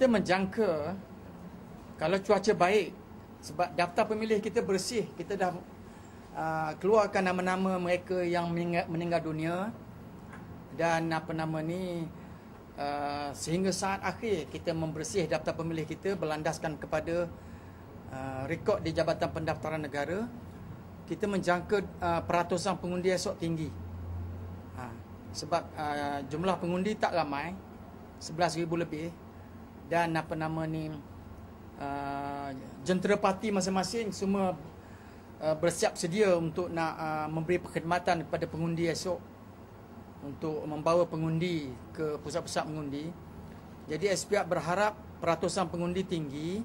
kita menjangka kalau cuaca baik sebab daftar pemilih kita bersih kita dah uh, keluarkan nama-nama mereka yang meninggal, dunia dan apa nama ni uh, sehingga saat akhir kita membersih daftar pemilih kita berlandaskan kepada uh, rekod di Jabatan Pendaftaran Negara kita menjangka uh, peratusan pengundi esok tinggi uh, sebab uh, jumlah pengundi tak ramai ribu lebih dan apa nama ni uh, jentera parti masing-masing semua uh, bersiap sedia untuk nak uh, memberi perkhidmatan kepada pengundi esok untuk membawa pengundi ke pusat-pusat pengundi. Jadi SPR berharap peratusan pengundi tinggi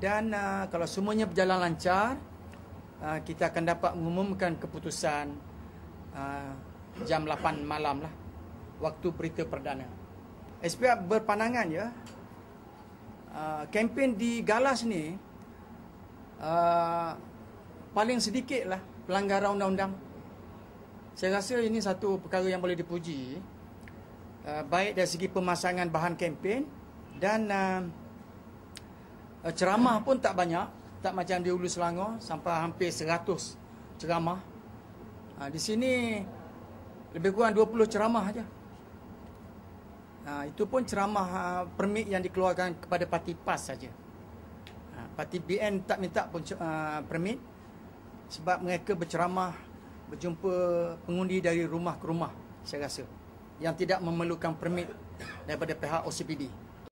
dan uh, kalau semuanya berjalan lancar uh, kita akan dapat mengumumkan keputusan uh, jam 8 malam lah waktu berita perdana. SPR berpandangan ya Ah, kempen di Galas ni uh, paling sedikit lah pelanggaran undang-undang. Saya rasa ini satu perkara yang boleh dipuji uh, baik dari segi pemasangan bahan kempen dan uh, ceramah pun tak banyak tak macam di Ulu Selangor sampai hampir 100 ceramah. Uh, di sini lebih kurang 20 ceramah aja. Ha, itu pun ceramah uh, permit yang dikeluarkan kepada parti PAS saja. Uh, parti BN tak minta pun uh, permit sebab mereka berceramah berjumpa pengundi dari rumah ke rumah saya rasa yang tidak memerlukan permit daripada pihak OCPD.